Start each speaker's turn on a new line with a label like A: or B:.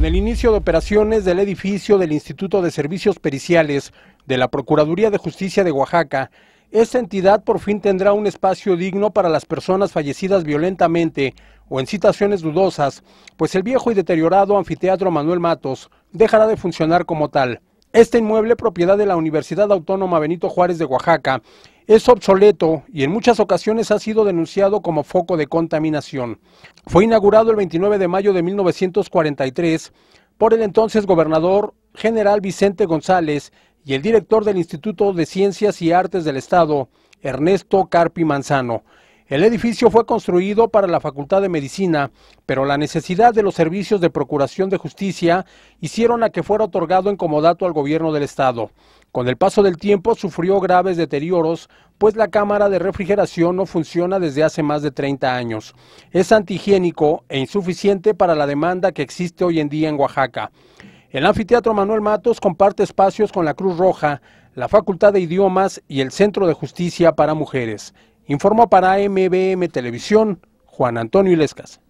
A: En el inicio de operaciones del edificio del Instituto de Servicios Periciales de la Procuraduría de Justicia de Oaxaca, esta entidad por fin tendrá un espacio digno para las personas fallecidas violentamente o en situaciones dudosas, pues el viejo y deteriorado anfiteatro Manuel Matos dejará de funcionar como tal. Este inmueble, propiedad de la Universidad Autónoma Benito Juárez de Oaxaca, es obsoleto y en muchas ocasiones ha sido denunciado como foco de contaminación. Fue inaugurado el 29 de mayo de 1943 por el entonces gobernador general Vicente González y el director del Instituto de Ciencias y Artes del Estado, Ernesto Carpi Manzano. El edificio fue construido para la Facultad de Medicina, pero la necesidad de los servicios de Procuración de Justicia hicieron a que fuera otorgado en comodato al gobierno del Estado. Con el paso del tiempo sufrió graves deterioros, pues la cámara de refrigeración no funciona desde hace más de 30 años. Es antihigiénico e insuficiente para la demanda que existe hoy en día en Oaxaca. El anfiteatro Manuel Matos comparte espacios con la Cruz Roja, la Facultad de Idiomas y el Centro de Justicia para Mujeres. Informó para MBM Televisión Juan Antonio Ilescas.